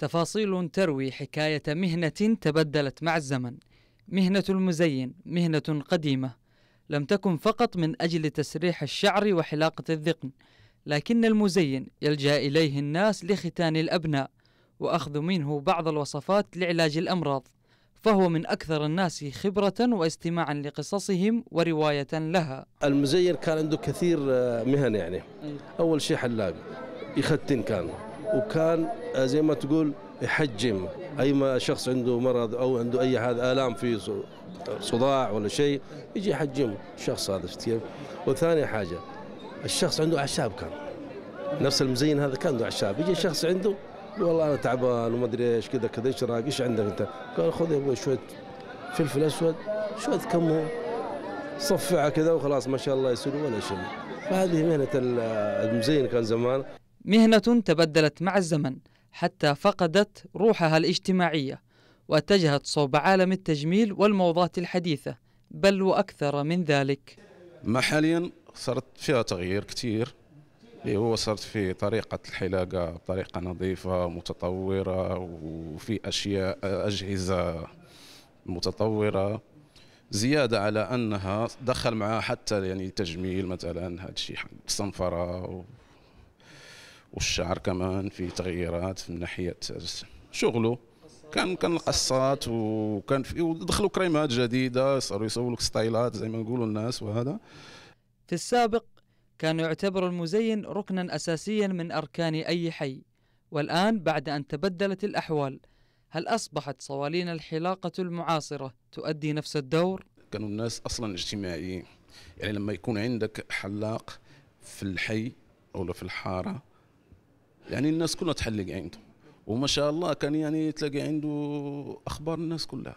تفاصيل تروي حكاية مهنة تبدلت مع الزمن مهنة المزين مهنة قديمة لم تكن فقط من أجل تسريح الشعر وحلاقة الذقن لكن المزين يلجأ إليه الناس لختان الأبناء وأخذ منه بعض الوصفات لعلاج الأمراض فهو من أكثر الناس خبرة واستماعا لقصصهم ورواية لها المزين كان عنده كثير آه، مهن يعني أول شيء حلاق يختن كان وكان آه، زي ما تقول يحجم اي ما شخص عنده مرض او عنده اي هذا الام في صداع ولا شيء يجي يحجم الشخص هذا شفت كيف؟ وثاني حاجه الشخص عنده اعشاب كان نفس المزين هذا كان عنده اعشاب يجي شخص عنده والله انا تعبان وما ادري ايش كذا كذا ايش رايك ايش عندك انت؟ قال خذ يا ابوي شويه فلفل اسود شويه كمون صفعه كذا وخلاص ما شاء الله يصير ولا شيء فهذه مهنه المزين كان زمان مهنة تبدلت مع الزمن حتى فقدت روحها الاجتماعية واتجهت صوب عالم التجميل والموضات الحديثة بل وأكثر من ذلك ما حاليا صارت فيها تغيير كثير اللي هو صارت في طريقة الحلاقة طريقة نظيفة متطورة وفي أشياء أجهزة متطورة زيادة على أنها دخل معها حتى يعني تجميل مثلا هذا الشيء صنفرة والشعر كمان في تغييرات من ناحيه شغله كان كان القصات وكان في ودخلوا كريمات جديده صاروا يسووا لك ستايلات زي ما نقولوا الناس وهذا في السابق كان يعتبر المزين ركنا اساسيا من اركان اي حي والان بعد ان تبدلت الاحوال هل اصبحت صوالين الحلاقه المعاصره تؤدي نفس الدور كانوا الناس اصلا اجتماعيين يعني لما يكون عندك حلاق في الحي او في الحاره يعني الناس كلها تحلق عنده وما شاء الله كان يعني تلاقي عنده اخبار الناس كلها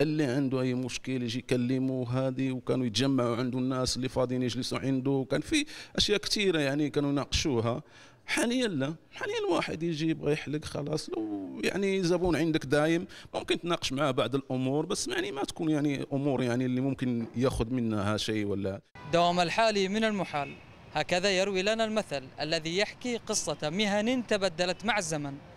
اللي عنده اي مشكل يجي يكلمه هذه وكانوا يتجمعوا عنده الناس اللي فاضيين يجلسوا عنده وكان في اشياء كثيره يعني كانوا يناقشوها حاليا لا حاليا واحد يجي يبغى يحلق خلاص لو يعني زبون عندك دايم ممكن تناقش معاه بعض الامور بس يعني ما تكون يعني امور يعني اللي ممكن ياخذ منها شيء ولا دوام الحالي من المحال هكذا يروي لنا المثل الذي يحكي قصة مهن تبدلت مع الزمن